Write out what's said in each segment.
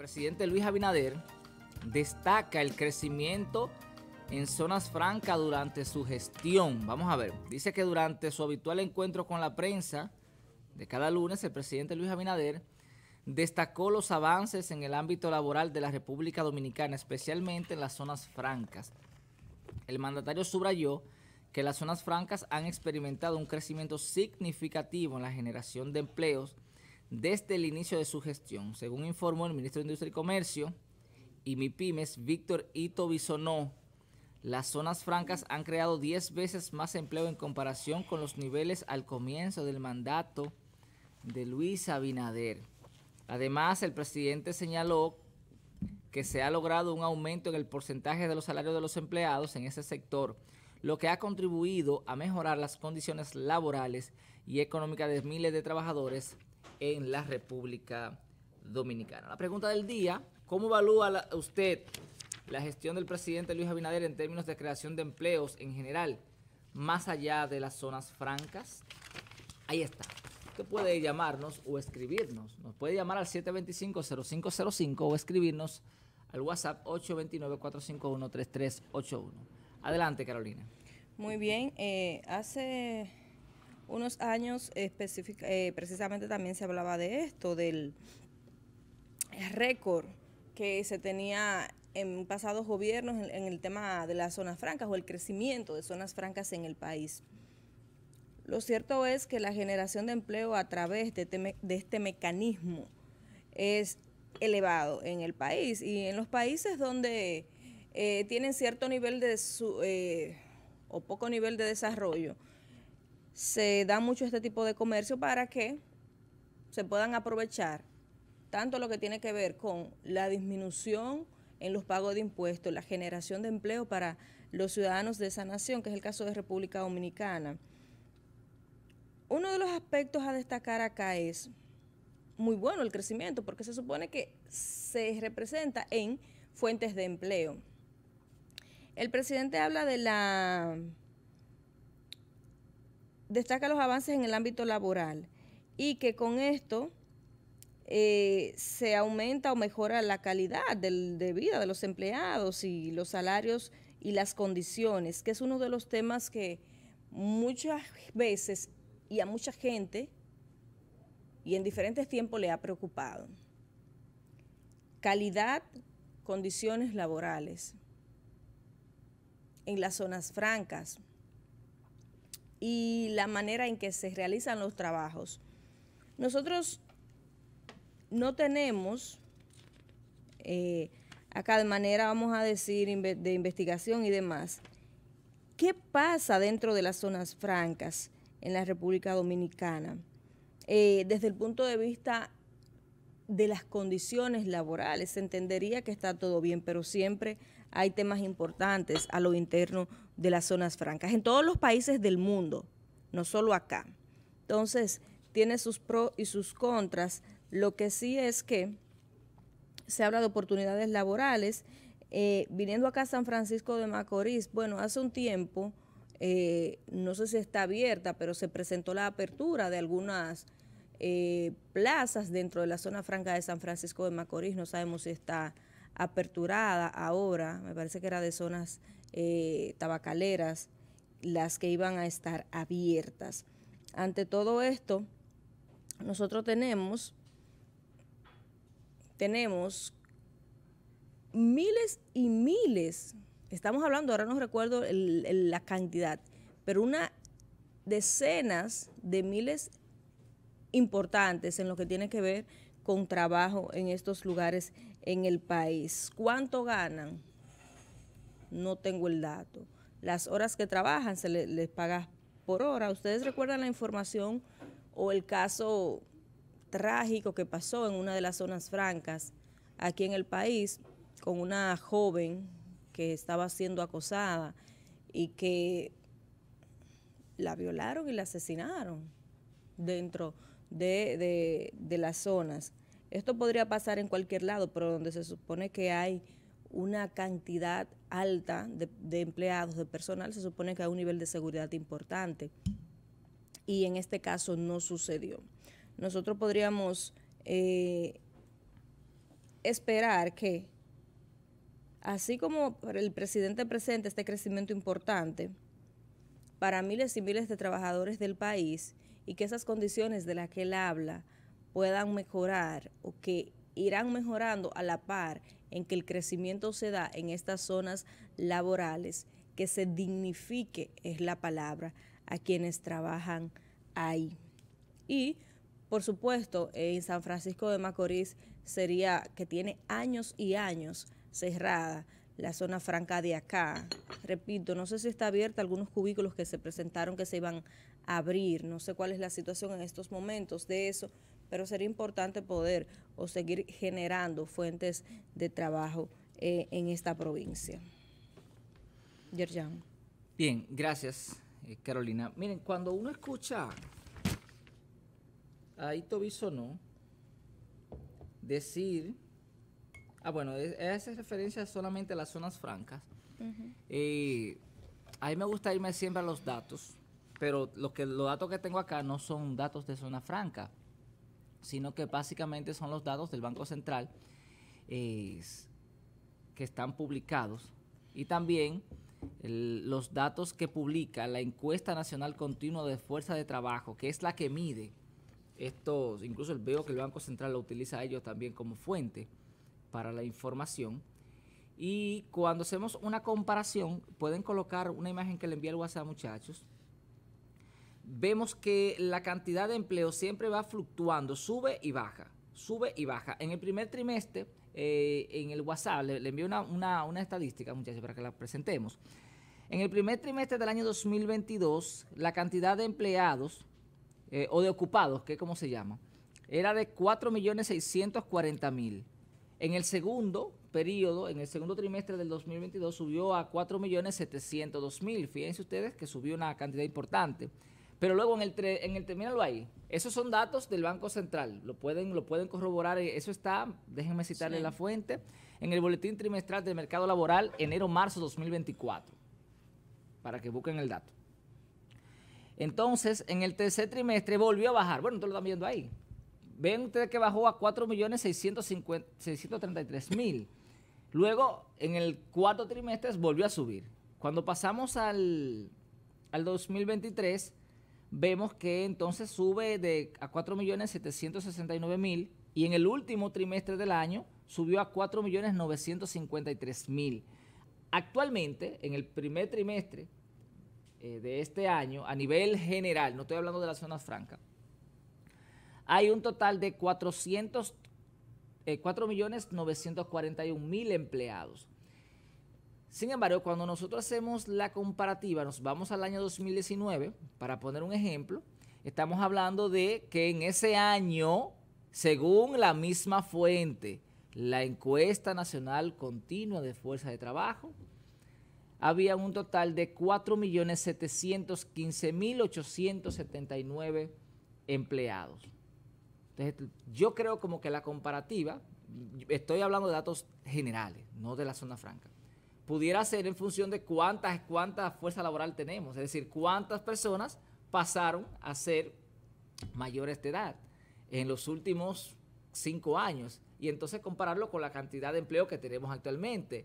presidente Luis Abinader destaca el crecimiento en zonas francas durante su gestión. Vamos a ver, dice que durante su habitual encuentro con la prensa de cada lunes, el presidente Luis Abinader destacó los avances en el ámbito laboral de la República Dominicana, especialmente en las zonas francas. El mandatario subrayó que las zonas francas han experimentado un crecimiento significativo en la generación de empleos, desde el inicio de su gestión. Según informó el ministro de Industria y Comercio y MIPIMES, Víctor Ito Bisonó, las zonas francas han creado 10 veces más empleo en comparación con los niveles al comienzo del mandato de Luis Abinader. Además, el presidente señaló que se ha logrado un aumento en el porcentaje de los salarios de los empleados en ese sector, lo que ha contribuido a mejorar las condiciones laborales y económicas de miles de trabajadores en la República Dominicana. La pregunta del día, ¿cómo evalúa usted la gestión del presidente Luis Abinader en términos de creación de empleos en general, más allá de las zonas francas? Ahí está. Usted puede llamarnos o escribirnos. Nos puede llamar al 725-0505 o escribirnos al WhatsApp 829-451-3381. Adelante, Carolina. Muy bien. Eh, hace unos años eh, precisamente también se hablaba de esto, del récord que se tenía en pasados gobiernos en, el tema de las zonas francas o el crecimiento de zonas francas en el país. Lo cierto es que la generación de empleo a través de, este, este mecanismo es elevado en el país y en los países donde eh, tienen cierto nivel de su, eh, o poco nivel de desarrollo, se da mucho este tipo de comercio para que se puedan aprovechar tanto lo que tiene que ver con la disminución en los pagos de impuestos, la generación de empleo para los ciudadanos de esa nación, que es el caso de República Dominicana. Uno de los aspectos a destacar acá es muy bueno el crecimiento, porque se supone que se representa en fuentes de empleo. El presidente habla de la destaca los avances en el ámbito laboral y que con esto eh, se aumenta o mejora la calidad de vida de los empleados y los salarios y las condiciones, que es uno de los temas que muchas veces y a mucha gente y en diferentes tiempos le ha preocupado. Calidad, condiciones laborales en las zonas francas, y la manera en que se realizan los trabajos. Nosotros no tenemos eh, acá de manera, vamos a decir, de investigación y demás, ¿qué pasa dentro de las zonas francas en la República Dominicana? Eh, desde el punto de vista de las condiciones laborales, se entendería que está todo bien, pero siempre hay temas importantes a lo interno de las zonas francas, en todos los países del mundo, no solo acá. Entonces, tiene sus pros y sus contras. Lo que sí es que se habla de oportunidades laborales. Eh, viniendo acá a San Francisco de Macorís, bueno, hace un tiempo, eh, no sé si está abierta, pero se presentó la apertura de algunas eh, plazas dentro de la zona franca de San Francisco de Macorís. No sabemos si está aperturada ahora, me parece que era de zonas eh, tabacaleras, las que iban a estar abiertas. Ante todo esto, nosotros tenemos, tenemos miles y miles, estamos hablando, ahora no recuerdo la cantidad, pero una decenas de miles importantes en lo que tiene que ver con trabajo en estos lugares en el país. ¿Cuánto ganan? no tengo el dato. Las horas que trabajan se les paga por hora. ¿Ustedes recuerdan la información o el caso trágico que pasó en una de las zonas francas aquí en el país con una joven que estaba siendo acosada y que la violaron y la asesinaron dentro de, de las zonas? Esto podría pasar en cualquier lado, pero donde se supone que hay una cantidad alta de, empleados, de personal, se supone que hay un nivel de seguridad importante. Y en este caso no sucedió. Nosotros podríamos eh, esperar que, así como el presidente presente este crecimiento importante, para miles y miles de trabajadores del país, y que esas condiciones de las que él habla puedan mejorar o que irán mejorando a la par en que el crecimiento se da en estas zonas laborales, que se dignifique, es la palabra, a quienes trabajan ahí. Y, por supuesto, en San Francisco de Macorís sería que tiene años y años cerrada la zona franca de acá. Repito, no sé si está abierta algunos cubículos que se presentaron que se iban a abrir. No sé cuál es la situación en estos momentos de eso pero sería importante poder o seguir generando fuentes de trabajo eh, en esta provincia. Yerjan. Bien, gracias eh, Carolina. Miren, cuando uno escucha a Ito no decir, ah bueno, hace referencia solamente a las zonas francas. Eh, a mí me gusta irme siempre a los datos, pero los, que, los datos que tengo acá no son datos de zona franca sino que básicamente son los datos del Banco Central que están publicados y también los datos que publica la encuesta nacional continua de fuerza de trabajo, que es la que mide estos, incluso veo que el Banco Central lo utiliza a ellos también como fuente para la información. Y cuando hacemos una comparación, pueden colocar una imagen que le envía al WhatsApp, muchachos, vemos que la cantidad de empleo siempre va fluctuando, sube y baja, sube y baja. En el primer trimestre, eh, en el WhatsApp, le, envié una, una, estadística, muchachos, para que la presentemos. En el primer trimestre del año 2022, la cantidad de empleados eh, o de ocupados, que es como se llama, era de 4.640.000. En el segundo periodo, en el segundo trimestre del 2022, subió a 4.702.000. Fíjense ustedes que subió una cantidad importante. Pero luego en el, en el ahí. Esos son datos del Banco Central. Lo pueden, lo pueden corroborar. Eh, eso está, déjenme citarle la fuente, en el boletín trimestral del mercado laboral enero-marzo 2024. Para que busquen el dato. Entonces, en el tercer trimestre volvió a bajar. Bueno, ustedes lo están viendo ahí. Ven ustedes que bajó a 4.633.000. Luego, en el cuarto trimestre volvió a subir. Cuando pasamos al, al 2023, vemos que entonces sube de a 4.769.000 y en el último trimestre del año subió a 4.953.000. Actualmente, en el primer trimestre eh, de este año, a nivel general, no estoy hablando de las zona franca hay un total de 400, eh, 4.941.000 empleados. Sin embargo, cuando nosotros hacemos la comparativa, nos vamos al año 2019, para poner un ejemplo, estamos hablando de que en ese año, según la misma fuente, la encuesta nacional continua de fuerza de trabajo, había un total de 4.715.879 empleados. Entonces, yo creo como que la comparativa, estoy hablando de datos generales, no de la zona franca pudiera ser en función de cuántas, cuánta fuerza laboral tenemos, es decir, cuántas personas pasaron a ser mayores de edad en los últimos cinco años y entonces compararlo con la cantidad de empleo que tenemos actualmente.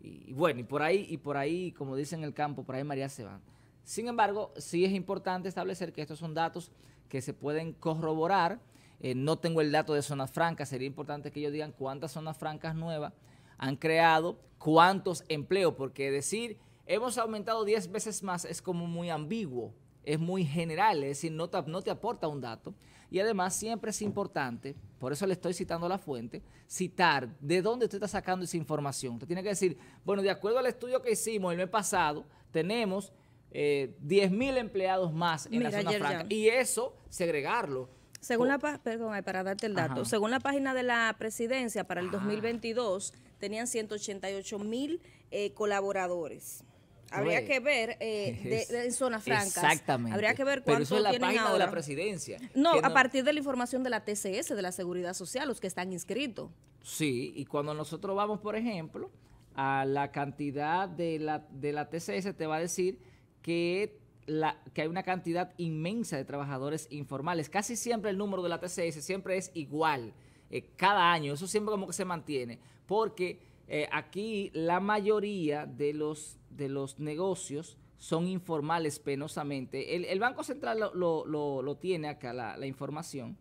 Y, bueno, y por ahí, y por ahí, como dicen en el campo, por ahí María se van. Sin embargo, sí es importante establecer que estos son datos que se pueden corroborar. Eh, no tengo el dato de zonas francas, sería importante que ellos digan cuántas zonas francas nuevas han creado, cuántos empleos, porque decir hemos aumentado 10 veces más es como muy ambiguo, es muy general, es decir, no te, no te aporta un dato. Y además siempre es importante, por eso le estoy citando la fuente, citar de dónde usted está sacando esa información. Usted tiene que decir, bueno, de acuerdo al estudio que hicimos el mes pasado, tenemos eh, mil empleados más en la zona franca. Y eso, segregarlo. Según la, perdón, eh, para darte el dato, según la página de la presidencia para el 2022, tenían 188 mil eh, colaboradores. Habría que ver eh, en zona franca. Exactamente. Habría que ver cuánto Pero eso es la página de la presidencia. No, a partir de la información de la TCS, de la Seguridad Social, los que están inscritos. Sí, y cuando nosotros vamos, por ejemplo, a la cantidad de la, de la TCS, te va a decir que, la, que hay una cantidad inmensa de trabajadores informales. Casi siempre el número de la TCS siempre es igual. Eh, cada año, eso siempre como que se mantiene porque eh, aquí la mayoría de los, de los negocios son informales penosamente. El, Banco Central lo, tiene acá, la, información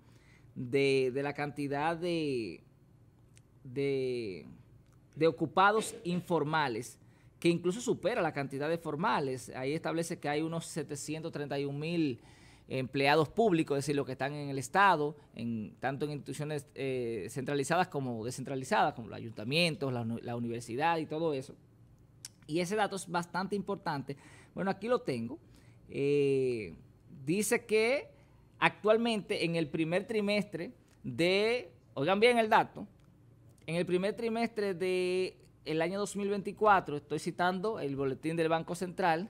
de, la cantidad de, de, de ocupados informales que incluso supera la cantidad de formales. Ahí establece que hay unos 731 mil empleados públicos, es decir, los que están en el Estado, en, tanto en instituciones eh, centralizadas como descentralizadas, como los ayuntamientos, la, universidad y todo eso. Y ese dato es bastante importante. Bueno, aquí lo tengo. Eh, dice que actualmente en el primer trimestre de, oigan bien el dato, en el primer trimestre del año 2024, estoy citando el boletín del Banco Central,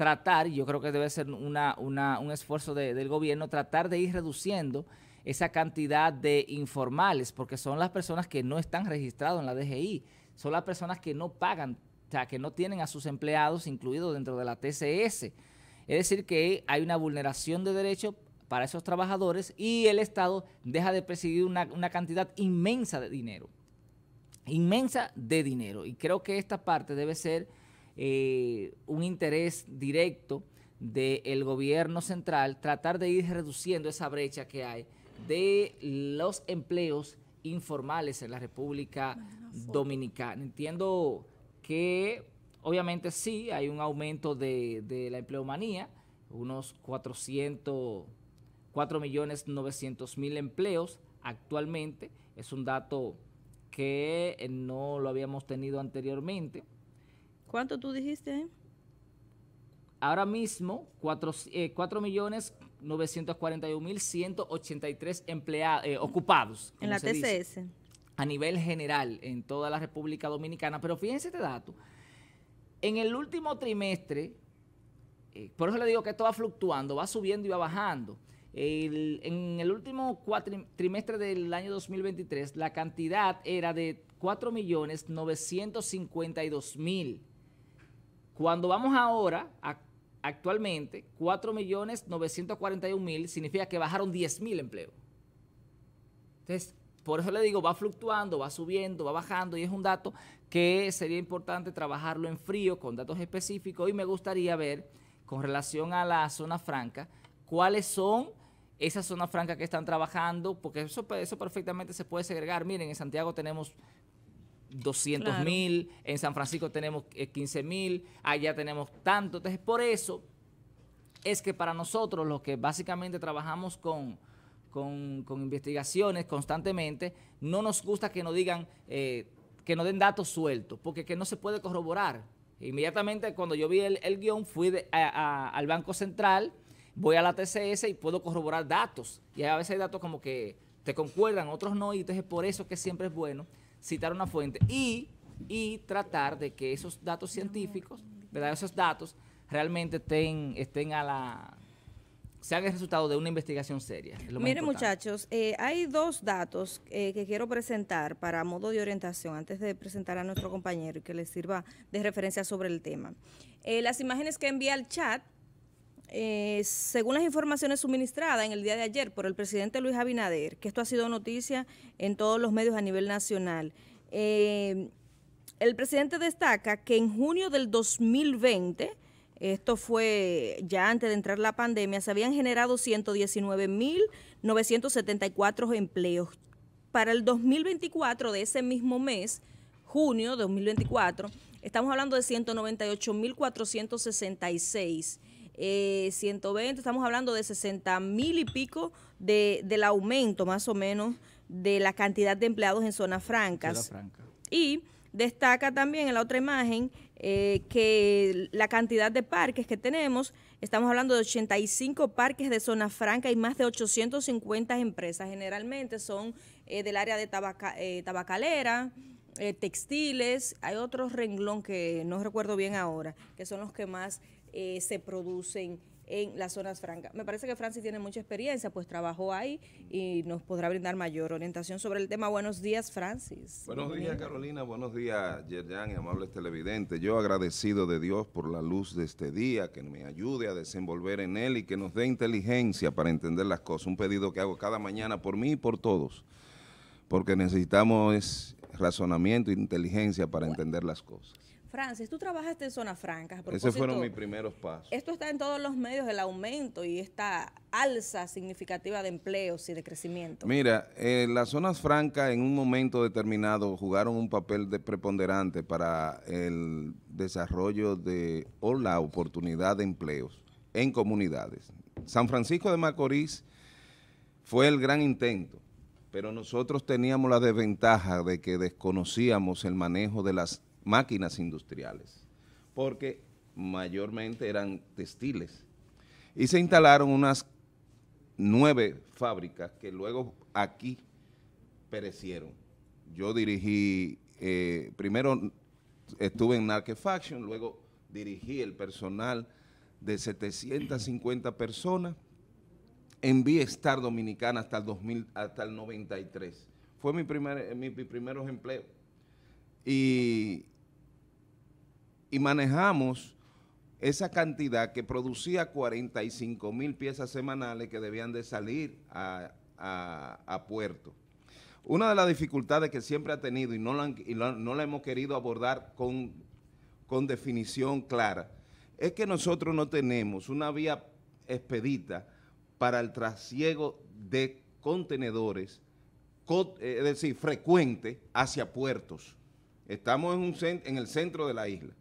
tratar, yo creo que debe ser un esfuerzo del gobierno, tratar de ir reduciendo esa cantidad de informales, porque son las personas que no están registradas en la DGI, son las personas que no pagan, o sea, que no tienen a sus empleados incluidos dentro de la TCS. Es decir, que hay una vulneración de derechos para esos trabajadores y el Estado deja de presidir una, una cantidad inmensa de dinero. Inmensa de dinero. Y creo que esta parte debe ser eh, un interés directo del gobierno central tratar de ir reduciendo esa brecha que hay de los empleos informales en la República Dominicana. Entiendo que obviamente sí hay un aumento de, la empleomanía, unos 400, empleos actualmente, es un dato que no lo habíamos tenido anteriormente. ¿Cuánto tú dijiste? Ahora mismo, 4.941.183 eh, empleados, eh, ocupados. En la TCS. a nivel general, en toda la República Dominicana. Pero fíjense este dato. En el último trimestre, eh, por eso le digo que esto va fluctuando, va subiendo y va bajando. en el último trimestre del año 2023, la cantidad era de 4.952.000 cuando vamos ahora, a, actualmente, 4.941.000 significa que bajaron 10.000 empleos. Entonces, por eso le digo, va fluctuando, va subiendo, va bajando y es un dato que sería importante trabajarlo en frío con datos específicos y me gustaría ver con relación a la zona franca, cuáles son esas zonas francas que están trabajando, porque eso, eso perfectamente se puede segregar. Miren, en Santiago tenemos 200 mil, en San Francisco tenemos 15 eh, mil, allá tenemos tanto. Entonces, por eso es que para nosotros, los que básicamente trabajamos con, investigaciones constantemente, no nos gusta que nos digan, eh, que nos den datos sueltos, porque que no se puede corroborar. Inmediatamente cuando yo vi el, guión, fui al Banco Central, voy a la TCS y puedo corroborar datos. Y a veces hay datos como que te concuerdan, otros no, y entonces por eso que siempre es bueno citar una fuente y, y tratar de que esos datos científicos, ¿verdad? esos datos realmente estén, estén a la sean el resultado de una investigación seria. Miren muchachos, eh, hay dos datos eh, que quiero presentar para modo de orientación antes de presentar a nuestro compañero y que les sirva de referencia sobre el tema. Eh, las imágenes que envía el chat eh, según las informaciones suministradas en el día de ayer por el presidente Luis Abinader, que esto ha sido noticia en todos los medios a nivel nacional, eh, el presidente destaca que en junio del 2020, esto fue ya antes de entrar la pandemia, se habían generado 119.974 empleos. Para el 2024 de ese mismo mes, junio de 2024, estamos hablando de 198.466 120, eh, estamos hablando de 60 mil y pico del aumento más o menos de la cantidad de empleados en zonas francas. franca. Y destaca también en la otra imagen eh, que la cantidad de parques que tenemos, estamos hablando de 85 parques de zona franca y más de 850 empresas. Generalmente son eh, del área de tabacalera, textiles, hay otro renglón que no recuerdo bien ahora, que son los que más eh, se producen en las zonas francas. Me parece que Francis tiene mucha experiencia, pues trabajó ahí y nos podrá brindar mayor orientación sobre el tema. Buenos días, Francis. Buenos días, Carolina. Buenos días, Yerjan y amables televidentes. Yo agradecido de Dios por la luz de este día, que me ayude a desenvolver en él y que nos dé inteligencia para entender las cosas. Un pedido que hago cada mañana por mí y por todos, porque necesitamos razonamiento e inteligencia para entender las cosas. Francis, tú trabajaste en zonas francas. Esos fueron mis primeros pasos. Esto está en todos los medios, el aumento y esta alza significativa de empleos y de crecimiento. Mira, eh, las zonas francas en un momento determinado jugaron un papel preponderante para el desarrollo de o la oportunidad de empleos en comunidades. San Francisco de Macorís fue el gran intento pero nosotros teníamos la desventaja de que desconocíamos el manejo de las máquinas industriales, porque mayormente eran textiles. Y se instalaron unas nueve fábricas que luego aquí perecieron. Yo dirigí, eh, primero estuve en faction luego dirigí el personal de 750 personas en Biestar Dominicana hasta el, 2000, hasta el 93. Fue mi, primer, mi, primeros empleos. Y y manejamos esa cantidad que producía 45 mil piezas semanales que debían de salir a, a, puerto. Una de las dificultades que siempre ha tenido y no la, no la hemos querido abordar con, con definición clara es que nosotros no tenemos una vía expedita para el trasiego de contenedores, es decir, frecuente hacia puertos. Estamos en, un en el centro de la isla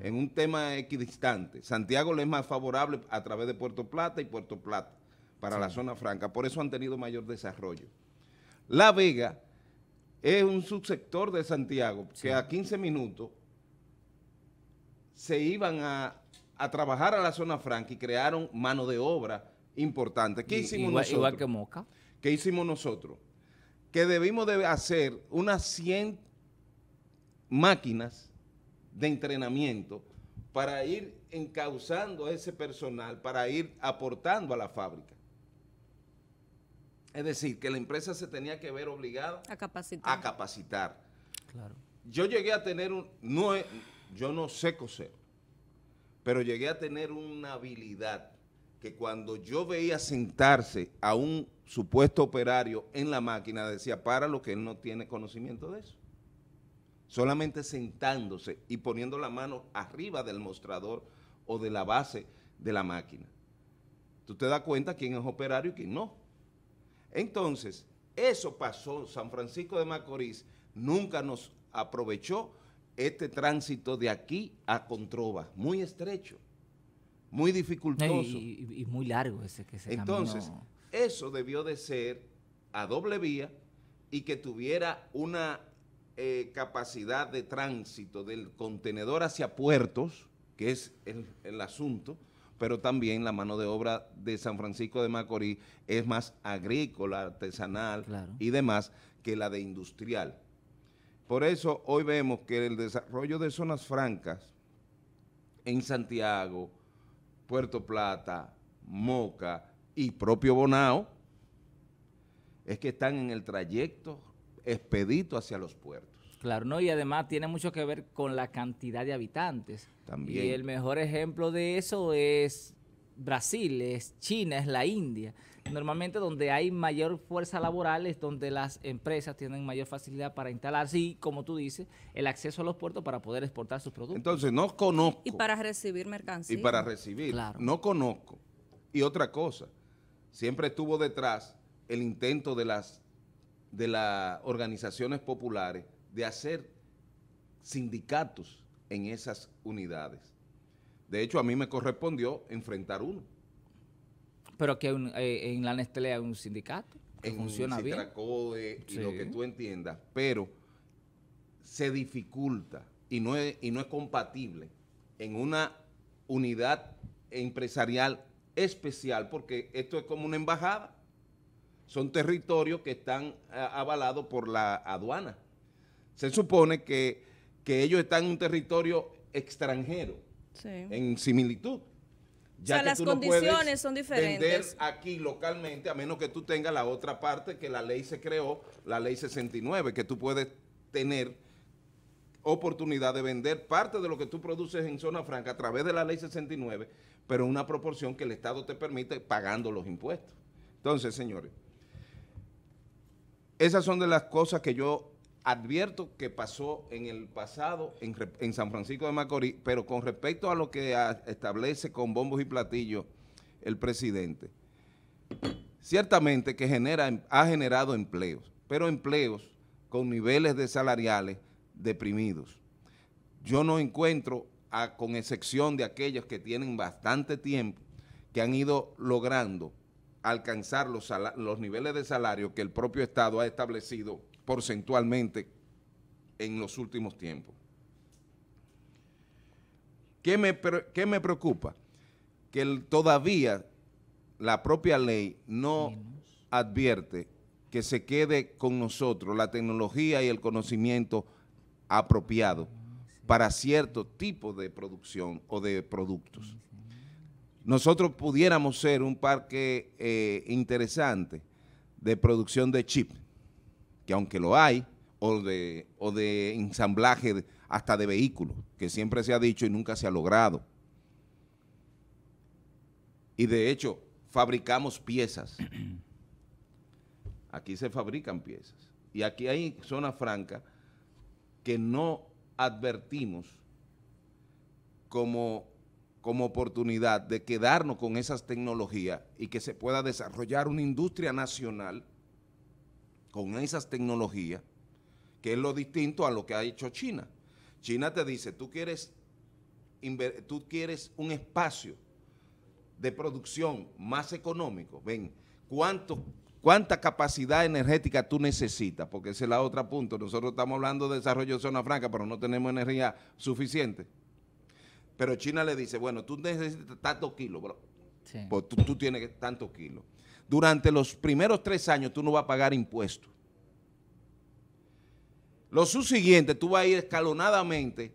en un tema equidistante. Santiago le es más favorable a través de Puerto Plata y Puerto Plata para la zona franca. Por eso han tenido mayor desarrollo. La Vega es un subsector de Santiago que a 15 minutos se iban a, trabajar a la zona franca y crearon mano de obra importante. ¿Qué hicimos nosotros? ¿Qué hicimos nosotros? Que debimos de hacer unas 100 máquinas de entrenamiento para ir encauzando a ese personal, para ir aportando a la fábrica. Es decir, que la empresa se tenía que ver obligada a capacitar. A capacitar. Yo llegué a tener un... No, yo no sé coser, pero llegué a tener una habilidad que cuando yo veía sentarse a un supuesto operario en la máquina, decía, para lo que él no tiene conocimiento de eso solamente sentándose y poniendo la mano arriba del mostrador o de la base de la máquina. Tú te das cuenta quién es operario y quién no. Entonces, eso pasó. San Francisco de Macorís nunca nos aprovechó este tránsito de aquí a Controva, muy estrecho, muy dificultoso. Y, muy largo ese que se Entonces, eso debió de ser a doble vía y que tuviera una eh, capacidad de tránsito del contenedor hacia puertos, que es el, asunto, pero también la mano de obra de San Francisco de Macorís es más agrícola, artesanal y demás que la de industrial. Por eso hoy vemos que el desarrollo de zonas francas en Santiago, Puerto Plata, Moca y propio Bonao es que están en el trayecto expedito hacia los puertos. Claro, ¿no? y además tiene mucho que ver con la cantidad de habitantes. También. Y el mejor ejemplo de eso es Brasil, es China, es la India. Normalmente donde hay mayor fuerza laboral es donde las empresas tienen mayor facilidad para instalarse y, como tú dices, el acceso a los puertos para poder exportar sus productos. Entonces, no conozco. Y para recibir mercancías. Y para recibir. Claro. No conozco. Y otra cosa, siempre estuvo detrás el intento de las de las organizaciones populares de hacer sindicatos en esas unidades. De hecho, a mí me correspondió enfrentar uno. Pero que eh, en la Nestlé hay un sindicato que funciona bien. y lo que tú entiendas, pero se dificulta y no y no es compatible en una unidad empresarial especial, porque esto es como una embajada son territorios que están eh, avalados por la aduana. Se supone que, ellos están en un territorio extranjero, en similitud. Ya o sea, las condiciones son diferentes. Vender aquí localmente, a menos que tú tengas la otra parte que la ley se creó, la ley 69, que tú puedes tener oportunidad de vender parte de lo que tú produces en zona franca a través de la ley 69, pero una proporción que el Estado te permite pagando los impuestos. Entonces, señores, esas son de las cosas que yo advierto que pasó en el pasado en, San Francisco de Macorís, pero con respecto a lo que ah, establece con bombos y platillos el presidente, ciertamente que ha generado empleos, pero empleos con niveles de salariales deprimidos. Yo no encuentro, ah, con excepción de aquellos que tienen bastante tiempo, que han ido logrando alcanzar los, los niveles de salario que el propio Estado ha establecido porcentualmente en los últimos tiempos. ¿Qué me, preocupa? Que todavía la propia ley no advierte que se quede con nosotros la tecnología y el conocimiento apropiado ah, para cierto tipo de producción o de productos nosotros pudiéramos ser un parque eh, interesante de producción de chip, que aunque lo hay, o de, ensamblaje hasta de vehículos, que siempre se ha dicho y nunca se ha logrado. Y de hecho, fabricamos piezas. Aquí se fabrican piezas. Y aquí hay zona franca que no advertimos como como oportunidad de quedarnos con esas tecnologías y que se pueda desarrollar una industria nacional con esas tecnologías, que es lo distinto a lo que ha hecho China. China te dice, tú quieres, tú quieres un espacio de producción más económico, ven, cuánta capacidad energética tú necesitas, porque ese es la otra punto. Nosotros estamos hablando de desarrollo de zona franca, pero no tenemos energía suficiente. Pero China le dice, bueno, tú necesitas tantos kilos, bro. tú, tienes tantos kilos. Durante los primeros tres años tú no vas a pagar impuestos. Lo subsiguiente, tú vas a ir escalonadamente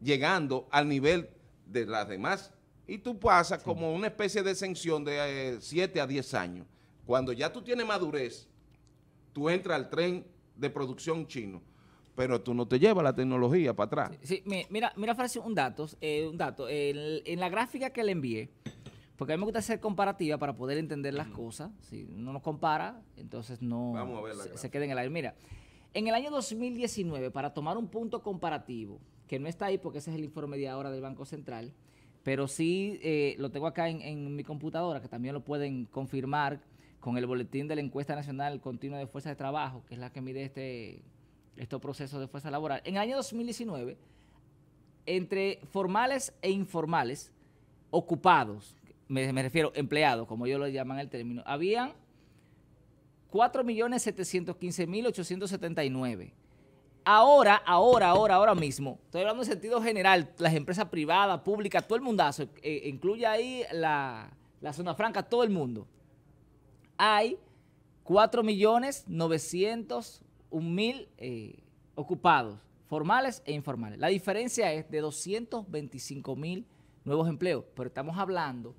llegando al nivel de las demás y tú pasas como una especie de exención de 7 eh, a 10 años. Cuando ya tú tienes madurez, tú entras al tren de producción chino pero tú no te llevas la tecnología para atrás. Sí, mira, mira, Francis, un dato, eh, un dato. en la gráfica que le envié, porque a mí me gusta hacer comparativa para poder entender las cosas. Si no nos compara, entonces no se, se, en el aire. Mira, en el año 2019, para tomar un punto comparativo, que no está ahí porque ese es el informe de ahora del Banco Central, pero sí eh, lo tengo acá en, en mi computadora, que también lo pueden confirmar con el boletín de la Encuesta Nacional Continua de Fuerza de Trabajo, que es la que mide este estos procesos de fuerza laboral. En el año 2019, entre formales e informales, ocupados, me, refiero empleados, como ellos lo llaman el término, habían 4.715.879. Ahora, ahora, ahora, ahora mismo, estoy hablando en sentido general, las empresas privadas, públicas, todo el mundazo, eh, incluye ahí la, la zona franca, todo el mundo. Hay 4.900.000 un mil eh, ocupados, formales e informales. La diferencia es de 225 mil nuevos empleos, pero estamos hablando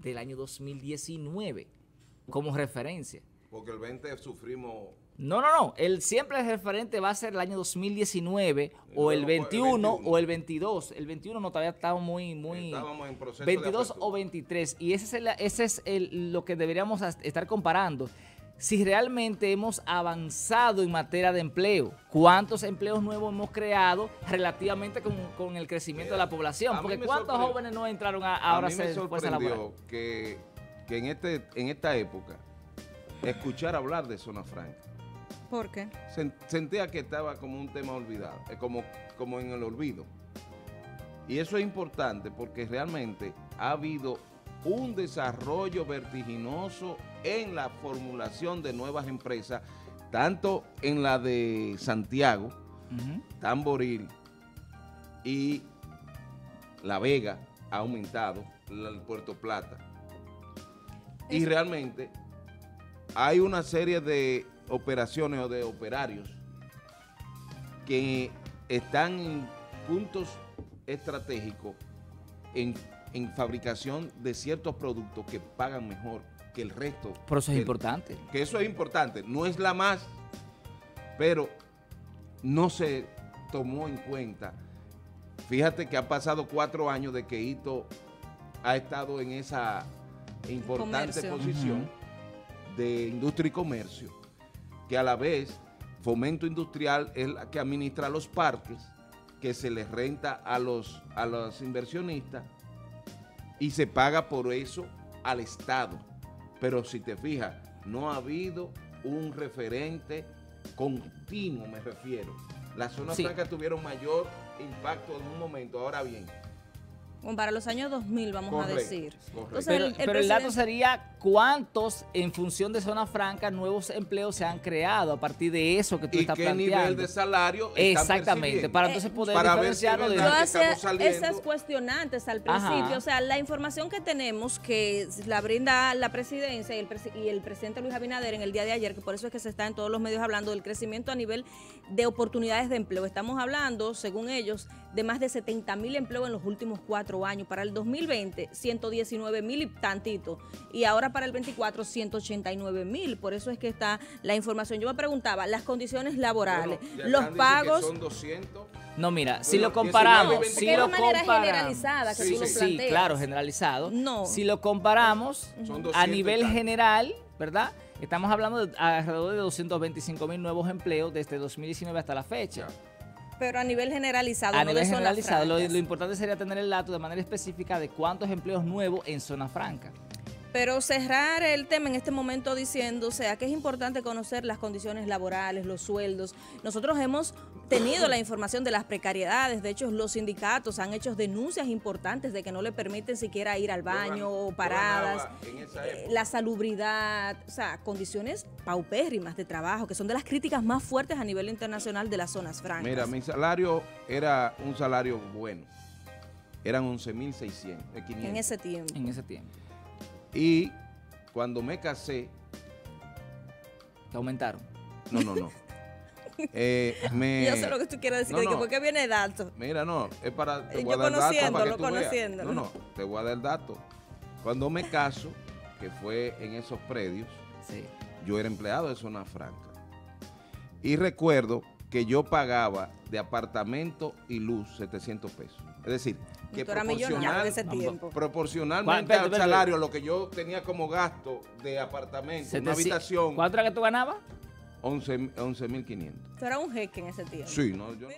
del año 2019 como referencia. Porque el 20 sufrimos... No, no, no. El siempre el referente va a ser el año 2019 o el 21, o el 22. El 21 no todavía estaba muy, muy... Estábamos en proceso 22 o 23. Y ese es, ese es lo que deberíamos estar comparando si realmente hemos avanzado en materia de empleo, cuántos empleos nuevos hemos creado relativamente con, el crecimiento de la población. Porque cuántos jóvenes no entraron a, a ahora a mí me que, que en, este, en esta época escuchar hablar de Zona Franca. ¿Por qué? Sentía que estaba como un tema olvidado, eh, como, como en el olvido. Y eso es importante porque realmente ha habido un desarrollo vertiginoso en la formulación de nuevas empresas, tanto en la de Santiago, Tamboril y La Vega ha aumentado, el Puerto Plata. Y realmente hay una serie de operaciones o de operarios que están en puntos estratégicos en en fabricación de ciertos productos que pagan mejor que el resto. Pero eso es importante. Que eso es importante. No es la más, pero no se tomó en cuenta. Fíjate que ha pasado cuatro años de que Hito ha estado en esa importante posición de industria y comercio, que a la vez Fomento Industrial es la que administra los parques, que se les renta a los, a los inversionistas y se paga por eso al Estado. Pero si te fijas, no ha habido un referente continuo, me refiero. Las zonas blancas tuvieron mayor impacto en un momento. Ahora bien, para los años 2000, vamos a decir. pero el dato sería cuántos en función de zona franca nuevos empleos se han creado a partir de eso que tú ¿Y qué nivel de salario Exactamente, para entonces eh, poder diferenciarlo de esas cuestionantes al principio, o sea, la información que tenemos que la brinda la presidencia y el, presidente Luis Abinader en el día de ayer, que por eso es que se está en todos los medios hablando del crecimiento a nivel de oportunidades de empleo. Estamos hablando, según ellos, de más de 70 mil empleos en los últimos cuatro años. Para el 2020, 119 mil y tantito. Y ahora para el 24, 189 mil. Por eso es que está la información. Yo me preguntaba, las condiciones laborales, los pagos... Son 200. No, mira, si lo comparamos, si lo sí, claro, generalizado. No. Si lo comparamos a nivel general, ¿verdad? Estamos hablando de alrededor de 225 mil nuevos empleos desde 2019 hasta la fecha. Pero a nivel generalizado. A nivel generalizado, lo importante sería tener el dato de manera específica de cuántos empleos nuevos en zona franca. Pero cerrar el tema en este momento diciendo, o sea, que es importante conocer las condiciones laborales, los sueldos. Nosotros hemos tenido la información de las precariedades, de hecho los sindicatos han hecho denuncias importantes de que no le permiten siquiera ir al baño o paradas, eh, la salubridad, o sea, condiciones paupérrimas de trabajo, que son de las críticas más fuertes a nivel internacional de las zonas francas. Mira, mi salario era un salario bueno, eran 11.600. En ese tiempo. En ese tiempo. Y cuando me casé... ¿Te aumentaron? No, no, no. Eh, yo sé lo que tú quieres decir, no, qué De que viene dato. Mira, no, es para... Te voy Yo conociendo, conociéndolo, No, no, te voy a dar el dato. Cuando me caso, que fue en esos predios, yo era empleado de Zona Franca. Y recuerdo que yo pagaba de apartamento y luz 700 pesos. Es decir, que ese tiempo. proporcionalmente al salario, lo que yo tenía como gasto de apartamento, de habitación, ¿Cuánto era que tú ganabas? 11 11.500. Tú ¿Era un jeque en ese tiempo. Sí, no,